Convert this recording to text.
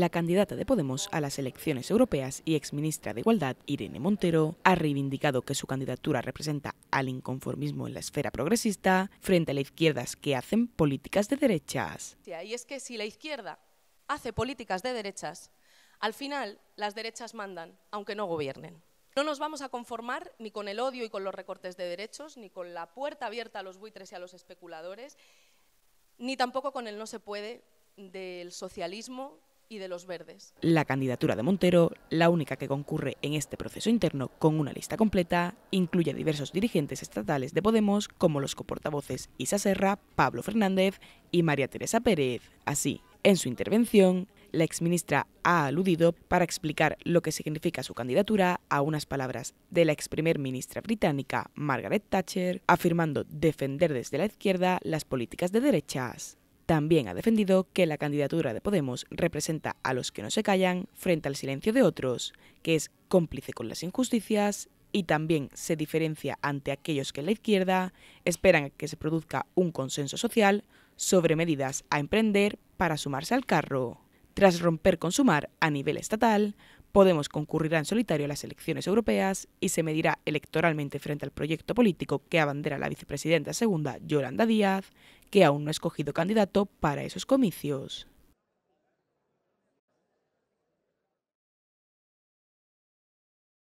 la candidata de Podemos a las elecciones europeas y exministra de Igualdad, Irene Montero, ha reivindicado que su candidatura representa al inconformismo en la esfera progresista frente a las izquierdas que hacen políticas de derechas. Y es que si la izquierda hace políticas de derechas, al final las derechas mandan, aunque no gobiernen. No nos vamos a conformar ni con el odio y con los recortes de derechos, ni con la puerta abierta a los buitres y a los especuladores, ni tampoco con el no se puede del socialismo y de los verdes. La candidatura de Montero, la única que concurre en este proceso interno con una lista completa, incluye a diversos dirigentes estatales de Podemos, como los coportavoces Isa Serra, Pablo Fernández y María Teresa Pérez. Así, en su intervención, la exministra ha aludido para explicar lo que significa su candidatura a unas palabras de la ex primer ministra británica Margaret Thatcher, afirmando defender desde la izquierda las políticas de derechas. También ha defendido que la candidatura de Podemos representa a los que no se callan frente al silencio de otros, que es cómplice con las injusticias y también se diferencia ante aquellos que en la izquierda esperan que se produzca un consenso social sobre medidas a emprender para sumarse al carro. Tras romper con Sumar a nivel estatal, Podemos concurrirá en solitario a las elecciones europeas y se medirá electoralmente frente al proyecto político que abandera la vicepresidenta segunda Yolanda Díaz, que aún no ha escogido candidato para esos comicios.